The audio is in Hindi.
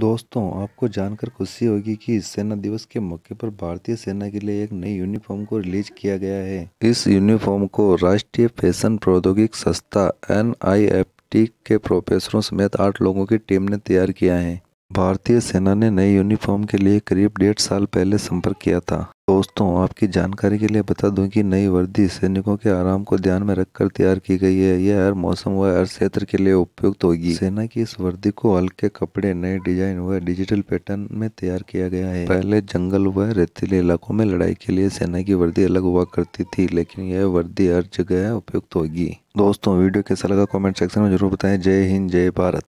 दोस्तों आपको जानकर खुशी होगी कि सेना दिवस के मौके पर भारतीय सेना के लिए एक नई यूनिफॉर्म को रिलीज किया गया है इस यूनिफॉर्म को राष्ट्रीय फैशन प्रौद्योगिक संस्था एन के प्रोफेसरों समेत आठ लोगों की टीम ने तैयार किया है भारतीय सेना ने नए यूनिफॉर्म के लिए करीब डेढ़ साल पहले संपर्क किया था दोस्तों आपकी जानकारी के लिए बता दूं कि नई वर्दी सैनिकों के आराम को ध्यान में रखकर तैयार की गई है यह हर मौसम व हर क्षेत्र के लिए उपयुक्त होगी सेना की इस वर्दी को हल्के कपड़े नए डिजाइन व डिजिटल पैटर्न में तैयार किया गया है पहले जंगल व रेतीले इलाकों में लड़ाई के लिए सेना की वर्दी अलग हुआ करती थी लेकिन यह वर्दी हर जगह उपयुक्त होगी दोस्तों वीडियो कैसा लगा कॉमेंट सेक्शन में जरूर बताए जय हिंद जय भारत